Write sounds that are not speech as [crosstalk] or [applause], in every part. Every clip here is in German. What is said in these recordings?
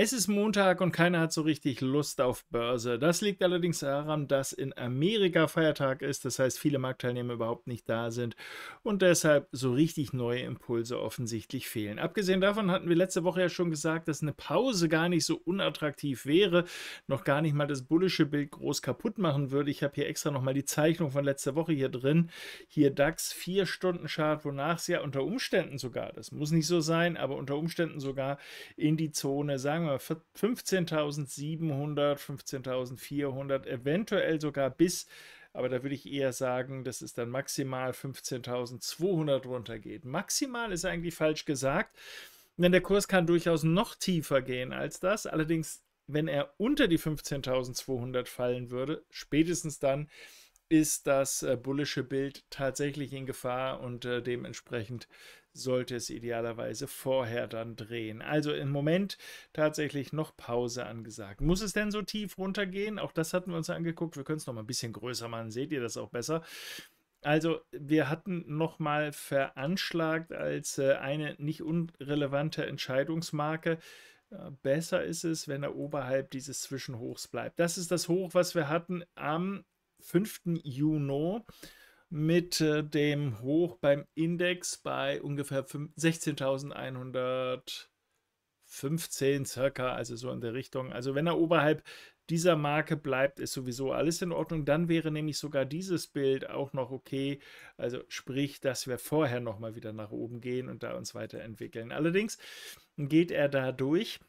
Es ist Montag und keiner hat so richtig Lust auf Börse. Das liegt allerdings daran, dass in Amerika Feiertag ist, das heißt viele Marktteilnehmer überhaupt nicht da sind und deshalb so richtig neue Impulse offensichtlich fehlen. Abgesehen davon hatten wir letzte Woche ja schon gesagt, dass eine Pause gar nicht so unattraktiv wäre, noch gar nicht mal das bullische Bild groß kaputt machen würde. Ich habe hier extra nochmal die Zeichnung von letzter Woche hier drin. Hier DAX 4 Stunden Chart, wonach es ja unter Umständen sogar, das muss nicht so sein, aber unter Umständen sogar in die Zone, sagen wir sagen wir, 15.700, 15.400, eventuell sogar bis, aber da würde ich eher sagen, dass es dann maximal 15.200 runtergeht. Maximal ist eigentlich falsch gesagt, denn der Kurs kann durchaus noch tiefer gehen als das. Allerdings, wenn er unter die 15.200 fallen würde, spätestens dann ist das äh, bullische Bild tatsächlich in Gefahr und äh, dementsprechend sollte es idealerweise vorher dann drehen. Also im Moment tatsächlich noch Pause angesagt. Muss es denn so tief runtergehen? Auch das hatten wir uns angeguckt. Wir können es noch mal ein bisschen größer machen. Seht ihr das auch besser? Also wir hatten noch mal veranschlagt als äh, eine nicht unrelevante Entscheidungsmarke äh, besser ist es, wenn er oberhalb dieses Zwischenhochs bleibt. Das ist das Hoch, was wir hatten am 5. Juni mit äh, dem Hoch beim Index bei ungefähr 16.115 circa, also so in der Richtung. Also wenn er oberhalb dieser Marke bleibt, ist sowieso alles in Ordnung. Dann wäre nämlich sogar dieses Bild auch noch okay. Also sprich, dass wir vorher nochmal wieder nach oben gehen und da uns weiterentwickeln. Allerdings geht er da durch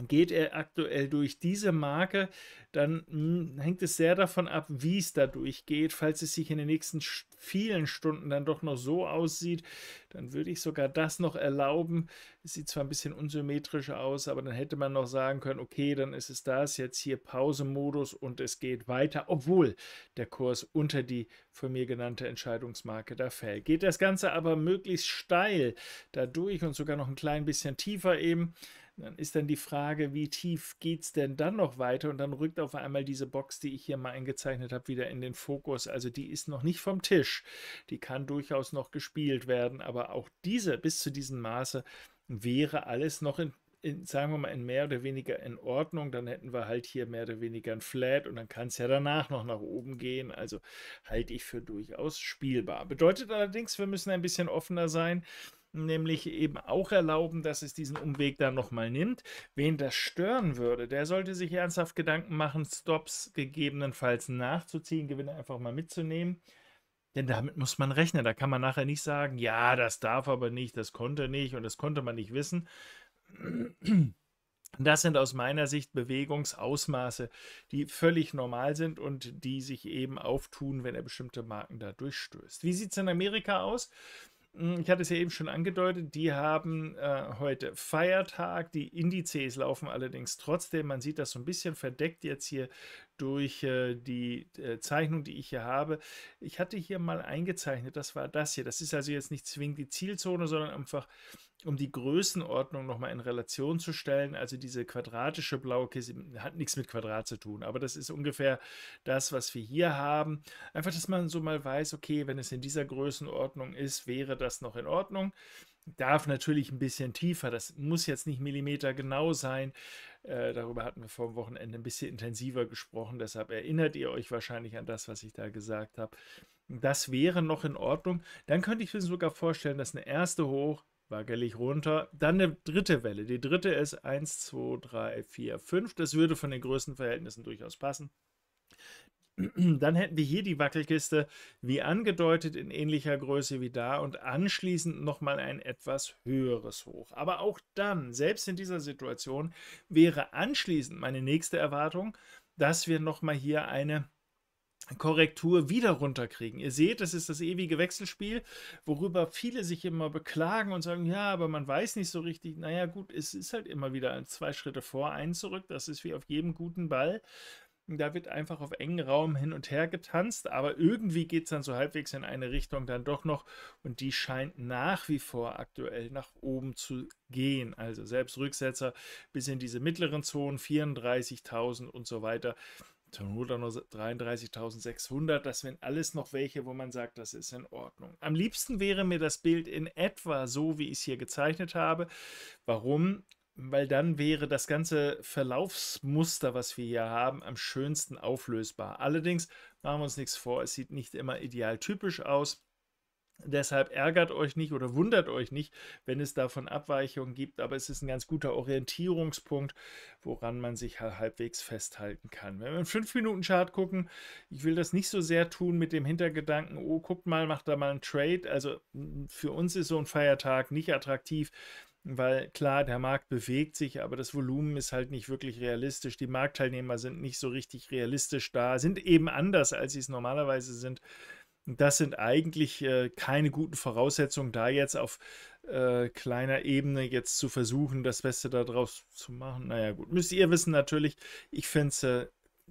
geht er aktuell durch diese Marke, dann mh, hm, hängt es sehr davon ab, wie es dadurch geht. Falls es sich in den nächsten vielen Stunden dann doch noch so aussieht, dann würde ich sogar das noch erlauben. Es sieht zwar ein bisschen unsymmetrisch aus, aber dann hätte man noch sagen können, okay, dann ist es das, jetzt hier Pausemodus und es geht weiter, obwohl der Kurs unter die von mir genannte Entscheidungsmarke da fällt. Geht das Ganze aber möglichst steil dadurch und sogar noch ein klein bisschen tiefer eben, dann ist dann die Frage, wie tief geht es denn dann noch weiter? Und dann rückt auf einmal diese Box, die ich hier mal eingezeichnet habe, wieder in den Fokus. Also die ist noch nicht vom Tisch. Die kann durchaus noch gespielt werden, aber auch diese bis zu diesem Maße wäre alles noch in in, sagen wir mal, in mehr oder weniger in Ordnung, dann hätten wir halt hier mehr oder weniger ein Flat und dann kann es ja danach noch nach oben gehen. Also halte ich für durchaus spielbar. Bedeutet allerdings, wir müssen ein bisschen offener sein nämlich eben auch erlauben, dass es diesen Umweg dann nochmal nimmt. Wen das stören würde, der sollte sich ernsthaft Gedanken machen, Stops gegebenenfalls nachzuziehen, Gewinne einfach mal mitzunehmen. Denn damit muss man rechnen. Da kann man nachher nicht sagen, ja, das darf aber nicht, das konnte nicht und das konnte man nicht wissen. Das sind aus meiner Sicht Bewegungsausmaße, die völlig normal sind und die sich eben auftun, wenn er bestimmte Marken da durchstößt. Wie sieht es in Amerika aus? Hm, ich hatte es ja eben schon angedeutet, die haben äh, heute Feiertag. Die Indizes laufen allerdings trotzdem. Man sieht das so ein bisschen verdeckt jetzt hier durch äh, die äh, Zeichnung, die ich hier habe. Ich hatte hier mal eingezeichnet, das war das hier. Das ist also jetzt nicht zwingend die Zielzone, sondern einfach, um die Größenordnung nochmal in Relation zu stellen. Also diese quadratische blaue Kiste hat nichts mit Quadrat zu tun, aber das ist ungefähr das, was wir hier haben. Einfach, dass man so mal weiß, okay, wenn es in dieser Größenordnung ist, wäre das noch in Ordnung darf natürlich ein bisschen tiefer. Das muss jetzt nicht Millimeter genau sein. Äh, darüber hatten wir vor dem Wochenende ein bisschen intensiver gesprochen. Deshalb erinnert ihr euch wahrscheinlich an das, was ich da gesagt habe. Das wäre noch in Ordnung. Dann könnte ich mir sogar vorstellen, dass eine erste hoch, wackelig runter, dann eine dritte Welle. Die dritte ist 1, 2, 3, 4, 5. Das würde von den Größenverhältnissen durchaus passen. [clears throat] Dann hätten wir hier die Wackelkiste, wie angedeutet, in ähnlicher Größe wie da und anschließend nochmal ein etwas höheres Hoch. Aber auch dann, selbst in dieser Situation, wäre anschließend meine nächste Erwartung, dass wir nochmal hier eine Korrektur wieder runterkriegen. Ihr seht, das ist das ewige Wechselspiel, worüber viele sich immer beklagen und sagen, ja, aber man weiß nicht so richtig. Naja gut, es ist halt immer wieder zwei Schritte vor, einen zurück. Das ist wie auf jedem guten Ball. Da wird einfach auf engen Raum hin und her getanzt, aber irgendwie geht es dann so halbwegs in eine Richtung dann doch noch und die scheint nach wie vor aktuell nach oben zu gehen. Also selbst Rücksetzer bis in diese mittleren Zonen, 34.000 und so weiter. Zur Not nur 33.600. Das sind alles noch welche, wo man sagt, das ist in Ordnung. Am liebsten wäre mir das Bild in etwa so, wie ich es hier gezeichnet habe. Warum? weil dann wäre das ganze Verlaufsmuster, was wir hier haben, am schönsten auflösbar. Allerdings machen wir uns nichts vor, es sieht nicht immer idealtypisch aus. Deshalb ärgert euch nicht oder wundert euch nicht, wenn es davon Abweichungen gibt, aber es ist ein ganz guter Orientierungspunkt, woran man sich halbwegs festhalten kann. Wenn wir einen 5-Minuten-Chart gucken, ich will das nicht so sehr tun mit dem Hintergedanken, oh, guckt mal, macht da mal einen Trade. Also für uns ist so ein Feiertag nicht attraktiv. Weil klar, der Markt bewegt sich, aber das Volumen ist halt nicht wirklich realistisch. Die Marktteilnehmer sind nicht so richtig realistisch da, sind eben anders, als sie es normalerweise sind. Das sind eigentlich äh, keine guten Voraussetzungen, da jetzt auf äh, kleiner Ebene jetzt zu versuchen, das Beste daraus zu machen. Naja, gut, müsst ihr wissen natürlich. Ich finde es äh,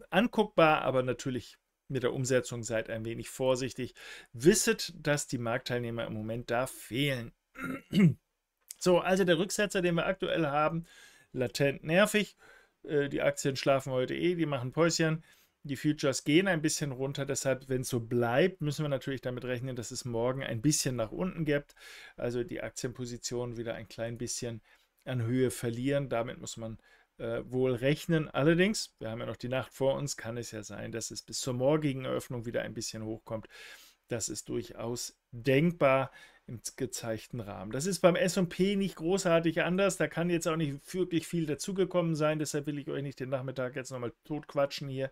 anguckbar, aber natürlich mit der Umsetzung seid ein wenig vorsichtig. Wisset, dass die Marktteilnehmer im Moment da fehlen. So, also der Rücksetzer, den wir aktuell haben, latent nervig. Äh, die Aktien schlafen heute eh, die machen Päuschen. Die Futures gehen ein bisschen runter, deshalb, wenn es so bleibt, müssen wir natürlich damit rechnen, dass es morgen ein bisschen nach unten gibt. Also die Aktienpositionen wieder ein klein bisschen an Höhe verlieren. Damit muss man äh, wohl rechnen. Allerdings, wir haben ja noch die Nacht vor uns, kann es ja sein, dass es bis zur morgigen Eröffnung wieder ein bisschen hochkommt. Das ist durchaus denkbar im gezeigten Rahmen. Das ist beim SP nicht großartig anders. Da kann jetzt auch nicht wirklich viel dazugekommen sein. Deshalb will ich euch nicht den Nachmittag jetzt nochmal totquatschen hier.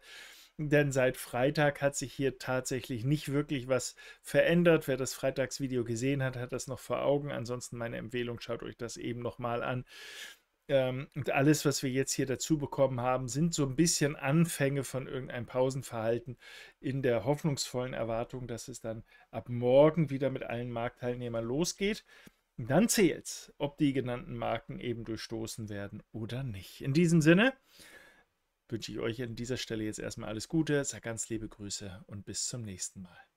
Denn seit Freitag hat sich hier tatsächlich nicht wirklich was verändert. Wer das Freitagsvideo gesehen hat, hat das noch vor Augen. Ansonsten meine Empfehlung, schaut euch das eben nochmal an. Ähm, und alles, was wir jetzt hier dazu bekommen haben, sind so ein bisschen Anfänge von irgendeinem Pausenverhalten in der hoffnungsvollen Erwartung, dass es dann ab morgen wieder mit allen Marktteilnehmern losgeht. Und dann es, ob die genannten Marken eben durchstoßen werden oder nicht. In diesem Sinne wünsche ich euch an dieser Stelle jetzt erstmal alles Gute, sage ganz liebe Grüße und bis zum nächsten Mal.